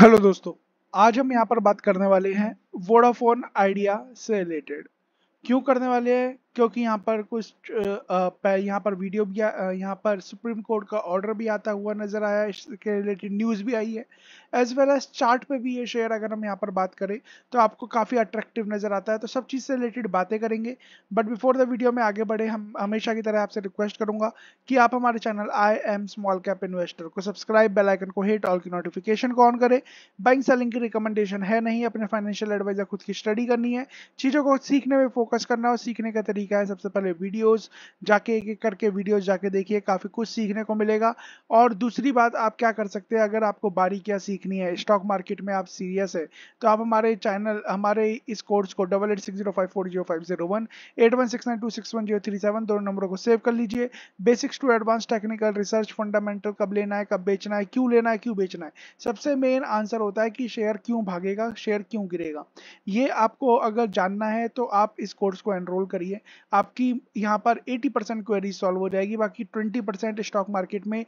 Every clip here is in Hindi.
हेलो दोस्तों आज हम यहाँ पर बात करने वाले हैं वोडाफोन आइडिया से रिलेटेड क्यों करने वाले हैं क्योंकि यहाँ पर कुछ यहाँ पर वीडियो भी यहाँ पर सुप्रीम कोर्ट का ऑर्डर भी आता हुआ नज़र आया इसके रिलेटेड न्यूज़ भी आई है एज वेल एज चार्ट पे भी ये शेयर अगर हम यहाँ पर बात करें तो आपको काफ़ी अट्रैक्टिव नज़र आता है तो सब चीज़ से रिलेटेड बातें करेंगे बट बिफोर द वीडियो में आगे बढ़े हम हमेशा की तरह आपसे रिक्वेस्ट करूंगा कि आप हमारे channel I am small cap investor को सब्सक्राइब बेलाइकन को हिट ऑल की नोटिफिकेशन को ऑन करें बैंक सेलिंग की रिकमेंडेशन है नहीं अपने फाइनेंशियल एडवाइजर खुद की स्टडी करनी है चीज़ों को सीखने में फोकस करना और सीखने का तरीका सीखा है सबसे पहले वीडियोस जाके एक एक करके वीडियोस जाके देखिए काफ़ी कुछ सीखने को मिलेगा और दूसरी बात आप क्या कर सकते हैं अगर आपको बारी क्या सीखनी है स्टॉक मार्केट में आप सीरियस है तो आप हमारे चैनल हमारे इस कोर्स को double eight six zero five four zero five zero one eight one six nine two six one zero three seven दोनों नंबरों को सेव कर लीजिए basics to advance technical research fundamental कब लेना है कब बेचना है क्यों लेना है क्यों बेचना है सबसे मेन आंसर होता है कि शेयर क्यों भागेगा शेयर क्यों गिरेगा ये आपको अगर जानना है तो आप इस कोर्स को एनरोल करिए आपकी यहाँ पर 80 परसेंट क्वेरी सॉल्व हो जाएगी बाकी 20 परसेंट स्टॉक मार्केट में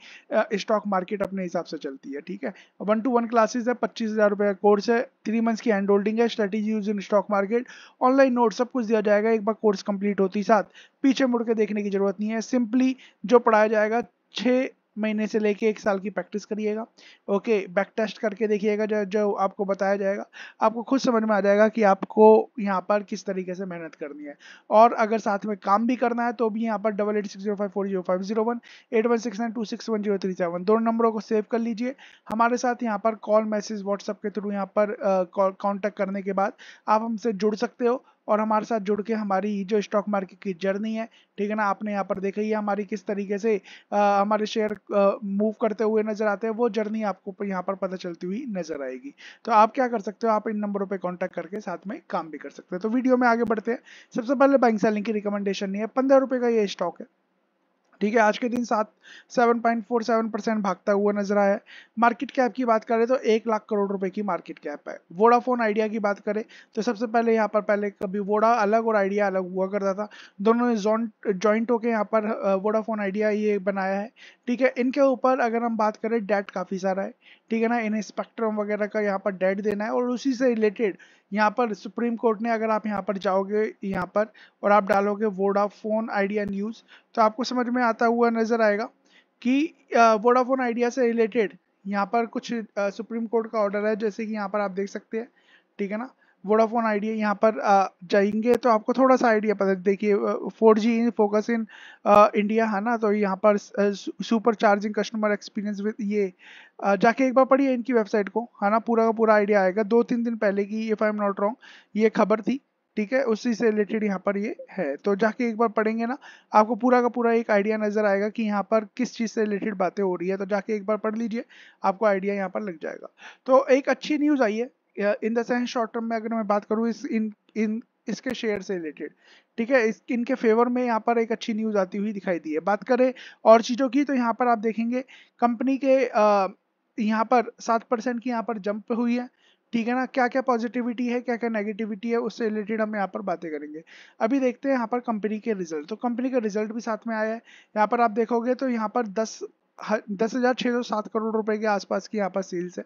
स्टॉक मार्केट अपने हिसाब से चलती है ठीक है वन टू वन क्लासेस है पच्चीस हज़ार रुपये का कोर्स है थ्री मंथ्स की हैंड होल्डिंग है strategy use in stock market online note सब कुछ दिया जाएगा एक बार कोर्स कंप्लीट होती साथ पीछे मुड़ के देखने की जरूरत नहीं है सिंपली जो पढ़ाया जाएगा छः महीने से लेके एक साल की प्रैक्टिस करिएगा ओके बैक टेस्ट करके देखिएगा जो जो आपको बताया जाएगा आपको खुद समझ में आ जाएगा कि आपको यहाँ पर किस तरीके से मेहनत करनी है और अगर साथ में काम भी करना है तो भी यहाँ पर double eight six zero five four zero five zero one eight one six nine two six one zero three seven दोनों नंबरों को सेव कर लीजिए हमारे साथ यहाँ पर कॉल मैसेज व्हाट्सअप के थ्रू यहाँ पर कॉन्टैक्ट करने के बाद आप हमसे जुड़ सकते हो और हमारे साथ जुड़ के हमारी जो स्टॉक मार्केट की जर्नी है ठीक है ना आपने यहाँ पर देखा ही हमारी किस तरीके से आ, हमारे शेयर मूव करते हुए नजर आते हैं वो जर्नी आपको यहाँ पर पता चलती हुई नजर आएगी तो आप क्या कर सकते हो आप इन नंबरों पर कॉन्टैक्ट करके साथ में काम भी कर सकते हो तो वीडियो में आगे बढ़ते हैं सबसे पहले बैंक सेलिंग की रिकमेंडेशन नहीं है पंद्रह का ये स्टॉक है ठीक है आज के दिन सात seven point four seven percent भागता हुआ नजर आया है मार्केट कैप की बात करें तो एक लाख करोड़ रुपए की मार्केट कैप है वोडाफोन आइडिया की बात करें तो सबसे पहले यहाँ पर पहले कभी वोडा अलग और आइडिया अलग हुआ करता था दोनों ने ज्वाइंट होकर यहाँ पर वोडाफोन आइडिया ये बनाया है ठीक है इनके ऊपर अगर हम बात करें डेट काफ़ी सारा है ठीक है ना इन्हें स्पेक्ट्रम वगैरह का यहाँ पर डेट देना है और उसी से रिलेटेड यहाँ पर सुप्रीम कोर्ट ने अगर आप यहाँ पर जाओगे यहाँ पर और आप डालोगे वोडाफोन आइडिया न्यूज़ तो आपको समझ में आता हुआ नज़र आएगा कि वोडाफोन आइडिया से रिलेटेड यहाँ पर कुछ सुप्रीम कोर्ट का ऑर्डर है जैसे कि यहाँ पर आप देख सकते हैं ठीक है ना वोडाफोन आइडिया यहाँ पर जाएंगे तो आपको थोड़ा सा आइडिया पता देखिए four G in focus in India है ना तो यहाँ पर super charging customer experience with ये जाके एक बार पढ़िए इनकी वेबसाइट को है ना पूरा का पूरा आइडिया आएगा दो तीन दिन पहले की if I am not wrong ये खबर थी ठीक है उसी से रिलेटेड यहाँ पर ये है तो जाके एक बार पढ़ेंगे ना आपको पूरा का पूरा एक आइडिया नज़र आएगा कि यहाँ पर किस चीज़ से रिलेटेड बातें हो रही है तो जाके एक बार पढ़ लीजिए आपको आइडिया यहाँ पर लग जाएगा तो एक अच्छी न्यूज़ आई है in the sense short term में अगर मैं बात करूँ इस इन इन इसके शेयर से रिलेटेड ठीक है इस इनके फेवर में यहाँ पर एक अच्छी न्यूज आती हुई दिखाई दी है बात करें और चीजों की तो यहाँ पर आप देखेंगे कंपनी के यहाँ पर सात परसेंट की यहाँ पर जंप हुई है ठीक है ना क्या क्या पॉजिटिविटी है क्या क्या नेगेटिविटी है उससे रिलेटेड हम यहाँ पर बातें करेंगे अभी देखते हैं यहाँ पर कंपनी के रिजल्ट तो कंपनी का रिजल्ट भी साथ में आया है यहाँ पर आप देखोगे तो यहाँ पर दस दस हज़ार छः सौ सात करोड़ रुपए के आसपास की यहाँ पर सेल्स है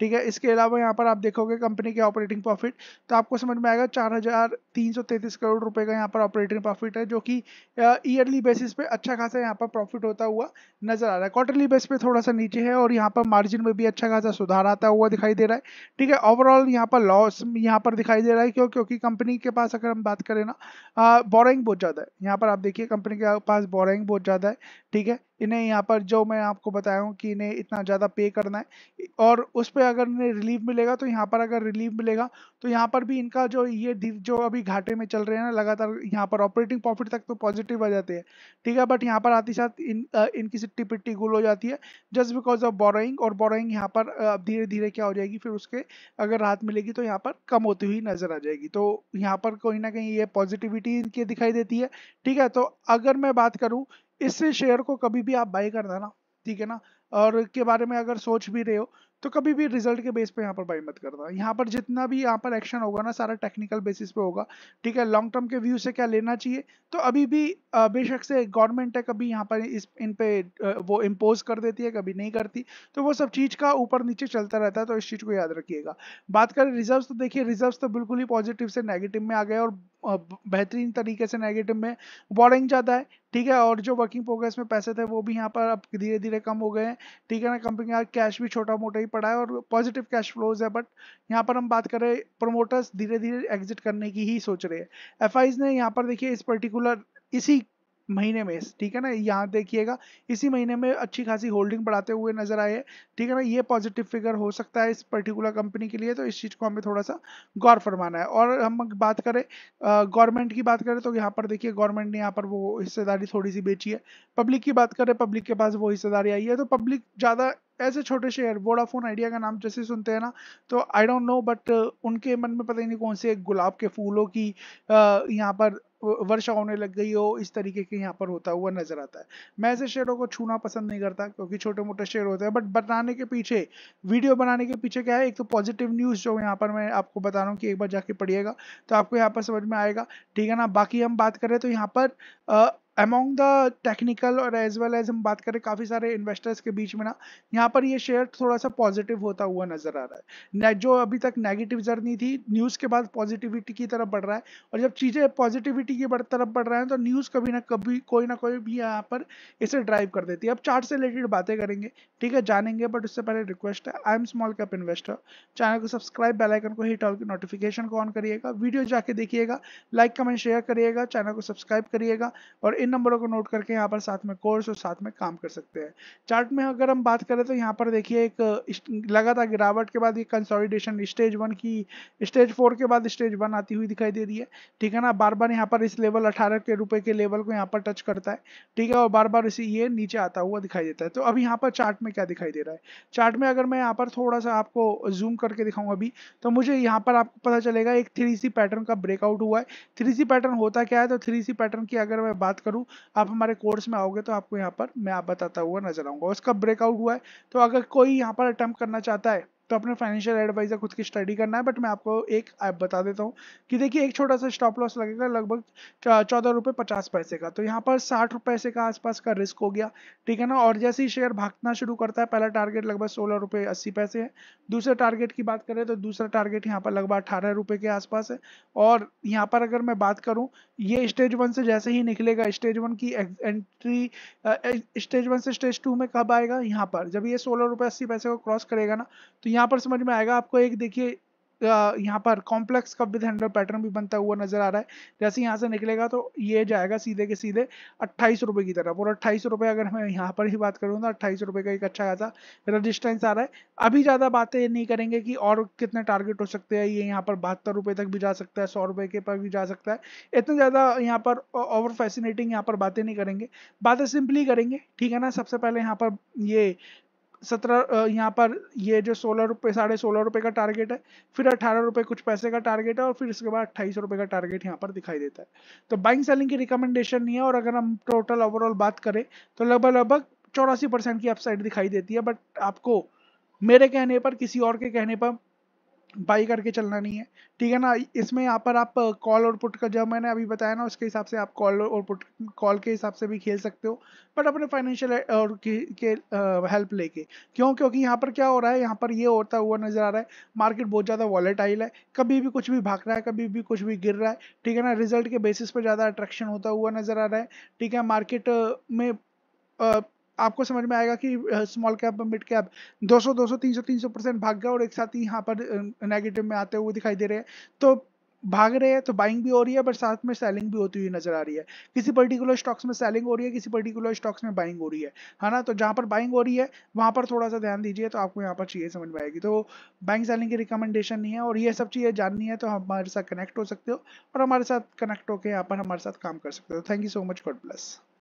ठीक है इसके अलावा यहाँ पर आप देखोगे कंपनी के ऑपरेटिंग प्रॉफिट तो आपको समझ में आएगा चार हज़ार तीन सौ तैंतीस करोड़ रुपए का यहाँ पर ऑपरेटिंग प्रॉफिट है जो कि ईयरली बेसिस पे अच्छा खासा यहाँ पर प्रॉफिट होता हुआ नजर आ रहा है क्वार्टरली बेस पे थोड़ा सा नीचे है और यहाँ पर मार्जिन में भी अच्छा खासा सुधार आता हुआ दिखाई दे रहा है ठीक है ओवरऑल यहाँ पर लॉस यहाँ पर दिखाई दे रहा है क्यों क्योंकि कंपनी के पास अगर हम बात करें ना बोरिंग बहुत ज़्यादा है यहाँ पर आप देखिए कंपनी के पास बोरिंग बहुत ज़्यादा है ठीक है इन्हें यहाँ पर जो मैं आपको बताया हूँ कि इन्हें इतना ज़्यादा पे करना है और उस पर अगर इन्हें रिलीफ मिलेगा तो यहाँ पर अगर रिलीफ मिलेगा तो यहाँ पर भी इनका जो ये जो अभी घाटे में चल रहे हैं ना लगातार यहाँ पर ऑपरेटिंग प्रॉफिट तक तो पॉजिटिव आ जाते हैं ठीक है बट यहाँ पर आते साथ इन आ, इनकी सिट्टी पिट्टी गुल हो जाती है जस्ट बिकॉज ऑफ बोरोइंग और बोरोइंग यहाँ पर धीरे धीरे क्या हो जाएगी फिर उसके अगर राहत मिलेगी तो यहाँ पर कम होती हुई नजर आ जाएगी तो यहाँ पर कहीं ना कहीं ये पॉजिटिविटी इनकी दिखाई देती है ठीक है तो अगर मैं बात करूँ इस शेयर को कभी भी आप बाई कर देना ठीक है ना और के बारे में अगर सोच भी रहे हो तो कभी भी रिजल्ट के बेस पे यहाँ पर बाई मत करना यहाँ पर जितना भी यहाँ पर एक्शन होगा ना सारा टेक्निकल बेसिस पे होगा ठीक है लॉन्ग टर्म के व्यू से क्या लेना चाहिए तो अभी भी बेशक से गवर्नमेंट है कभी यहाँ पर इस इन पे वो इम्पोज कर देती है कभी नहीं करती तो वो सब चीज़ का ऊपर नीचे चलता रहता है तो इस चीज़ को याद रखिएगा बात करें रिजर्व तो देखिए रिजर्व तो बिल्कुल ही पॉजिटिव से नेगेटिव में आ गए और बेहतरीन तरीके से नेगेटिव में बॉरिंग जाता है ठीक है और जो वर्किंग प्रोग्रेस में पैसे थे वो भी यहाँ पर अब धीरे धीरे कम हो गए हैं ठीक है ना कंपनी का कैश भी छोटा मोटा ही पड़ा है और पॉजिटिव कैश फ्लोज है बट यहाँ पर हम बात करें प्रमोटर्स धीरे धीरे एग्जिट करने की ही सोच रहे हैं एफ ने यहाँ पर देखिए इस पर्टिकुलर इसी महीने में ठीक है ना यहाँ देखिएगा इसी महीने में अच्छी खासी होल्डिंग बढ़ाते हुए नजर आए ठीक है ना ये पॉजिटिव फिगर हो सकता है इस पर्टिकुलर कंपनी के लिए तो इस चीज़ को हमें थोड़ा सा गौर फरमाना है और हम बात करें गवर्नमेंट की बात करें तो यहाँ पर देखिए गवर्नमेंट ने यहाँ पर वो हिस्सेदारी थोड़ी सी बेची है पब्लिक की बात करें पब्लिक के पास वो हिस्सेदारी आई है तो पब्लिक ज़्यादा ऐसे छोटे शेयर वोडाफोन आइडिया का नाम जैसे सुनते हैं ना तो आई डोंट नो बट उनके मन में पता ही नहीं कौन से गुलाब के फूलों की uh, यहाँ पर वर्षा होने लग गई हो इस तरीके के यहाँ पर होता हुआ नजर आता है मैं ऐसे शेयरों को छूना पसंद नहीं करता क्योंकि छोटे मोटे शेयर होते हैं बट बनाने के पीछे वीडियो बनाने के पीछे क्या है एक तो पॉजिटिव न्यूज़ जो यहाँ पर मैं आपको बता रहा हूँ कि एक बार जाके पढ़िएगा तो आपको यहाँ पर समझ में आएगा ठीक है ना बाकी हम बात करें तो यहाँ पर uh, अमोंग द टेक्निकल और एज वेल एज हम बात करें काफ़ी सारे इन्वेस्टर्स के बीच में ना यहाँ पर ये शेयर थोड़ा सा पॉजिटिव होता हुआ नजर आ रहा है जो अभी तक नेगेटिव जर्नी थी न्यूज़ के बाद पॉजिटिविटी की तरफ बढ़ रहा है और जब चीज़ें पॉजिटिविटी की तरफ बढ़ रहा है तो न्यूज़ कभी ना कभी कोई ना कोई भी यहाँ पर इसे ड्राइव कर देती है अब चार्ट से रिलेटेड बातें करेंगे ठीक है जानेंगे बट उससे पहले रिक्वेस्ट है I am small cap investor channel को सब्सक्राइब बेलाइकन को हिट की नोटिफिकेशन को ऑन करिएगा वीडियो जाके देखिएगा लाइक कमेंट शेयर करिएगा चैनल को सब्सक्राइब करिएगा और इन नंबरों को नोट करके यहाँ पर साथ में कोर्स और साथ में काम कर सकते हैं चार्ट में अगर हम बात करें तो यहाँ पर देखिए एक लगातार गिरावट के बाद ये कंसोलिडेशन स्टेज वन की स्टेज फोर के बाद स्टेज वन आती हुई दिखाई दे रही है ठीक है ना बार बार यहाँ पर इस लेवल अठारह के रुपए के लेवल को यहाँ पर टच करता है ठीक है और बार बार इसे ये नीचे आता हुआ दिखाई देता है तो अब यहाँ पर चार्ट में क्या दिखाई दे रहा है चार्ट में अगर मैं यहाँ पर थोड़ा सा आपको जूम करके दिखाऊंगा अभी तो मुझे यहाँ पर आपको पता चलेगा एक थ्री पैटर्न का ब्रेकआउट हुआ है थ्री पैटर्न होता क्या है तो थ्री पैटर्न की अगर मैं बात करूँ करूं आप हमारे कोर्स में आओगे तो आपको यहाँ पर मैं आप बताता हुआ नजर आऊंगा उसका ब्रेकआउट हुआ है तो अगर कोई यहाँ पर अटेम्प्ट करना चाहता है तो अपने फाइनेंशियल एडवाइजर खुद की स्टडी करना है बट मैं आपको एक ऐप बता देता हूँ कि देखिए एक छोटा सा स्टॉप लॉस लगेगा लगभग चौदह रुपये पचास पैसे का तो यहाँ पर साठ पैसे का आसपास का रिस्क हो गया ठीक है ना और जैसे ही शेयर भागना शुरू करता है पहला टारगेट लगभग सोलह रुपये अस्सी पैसे है दूसरे टारगेट की बात करें तो दूसरा टारगेट यहाँ पर लगभग अठारह रुपये के आसपास है और यहाँ पर अगर मैं बात करूँ ये स्टेज वन से जैसे ही निकलेगा स्टेज वन की एंट्री स्टेज वन से स्टेज टू में कब आएगा यहाँ पर जब ये सोलह रुपये अस्सी पैसे को क्रॉस करेगा ना तो यहाँ पर समझ में आएगा आपको एक देखिए यहाँ पर complex cup with handle pattern भी बनता हुआ नजर आ रहा है जैसे यहाँ से निकलेगा तो ये जाएगा सीधे के सीधे अट्ठाईस रुपए की तरफ और अट्ठाईस रुपए अगर मैं यहाँ पर ही बात करूँ तो अट्ठाईस रुपए का एक अच्छा खासा रजिस्टेंस आ रहा है अभी ज़्यादा बातें नहीं करेंगे कि और कितने टारगेट हो सकते हैं ये यहाँ पर बहत्तर रुपए तक भी जा सकता है सौ रुपए के पर भी जा सकता है इतने ज़्यादा यहाँ पर ओवर फैसिनेटिंग यहाँ पर बातें नहीं करेंगे बातें सिंपली करेंगे ठीक है ना सबसे पहले यहाँ पर ये सत्रह यहाँ पर ये जो सोलह रुपये साढ़े सोलह रुपये का टारगेट है फिर अठारह रुपये कुछ पैसे का टारगेट है और फिर इसके बाद अट्ठाईस रुपये का टारगेट यहाँ पर दिखाई देता है तो बाइंग सेलिंग की रिकमेंडेशन नहीं है और अगर हम टोटल ओवरऑल बात करें तो लगभग लगभग चौरासी परसेंट की अपसाइड दिखाई देती है बट आपको मेरे कहने पर किसी और के कहने पर बाई करके चलना नहीं है ठीक है ना इसमें यहाँ पर आप कॉल और पुट का जब मैंने अभी बताया ना उसके हिसाब से आप कॉल और पुट कॉल के हिसाब से भी खेल सकते हो बट अपने फाइनेंशियल और के हेल्प लेके क्यों क्योंकि यहाँ पर क्या हो रहा है यहाँ पर ये यह होता हुआ नजर आ रहा है मार्केट बहुत ज़्यादा वॉलेटाइल है कभी भी कुछ भी भाग रहा है कभी भी कुछ भी गिर रहा है ठीक है ना रिजल्ट के बेसिस पर ज़्यादा अट्रैक्शन होता हुआ नजर आ रहा है ठीक है मार्केट में आपको समझ में आएगा कि small cap mid cap 200 200 300 300 percent भाग गया और एक साथ ही यहाँ पर नेगेटिव में आते हुए दिखाई दे रहे हैं तो भाग रहे हैं तो बाइंग भी हो रही है बट साथ में सेलिंग भी होती हुई नजर आ रही है किसी पर्टिकुलर स्टॉक्स में सेलिंग हो रही है किसी पर्टिकुलर स्टॉक्स में बाइंग हो रही है है ना तो जहाँ पर बाइंग हो रही है वहां पर थोड़ा सा ध्यान दीजिए तो आपको यहाँ पर चीज़ें समझ में आएगी तो बाइंग सेलिंग की रिकमेंडेशन नहीं है और ये सब चीज़ें जाननी है तो हमारे साथ कनेक्ट हो सकते हो और हमारे साथ कनेक्ट होकर यहाँ पर हमारे साथ काम कर सकते हो thank you so much God bless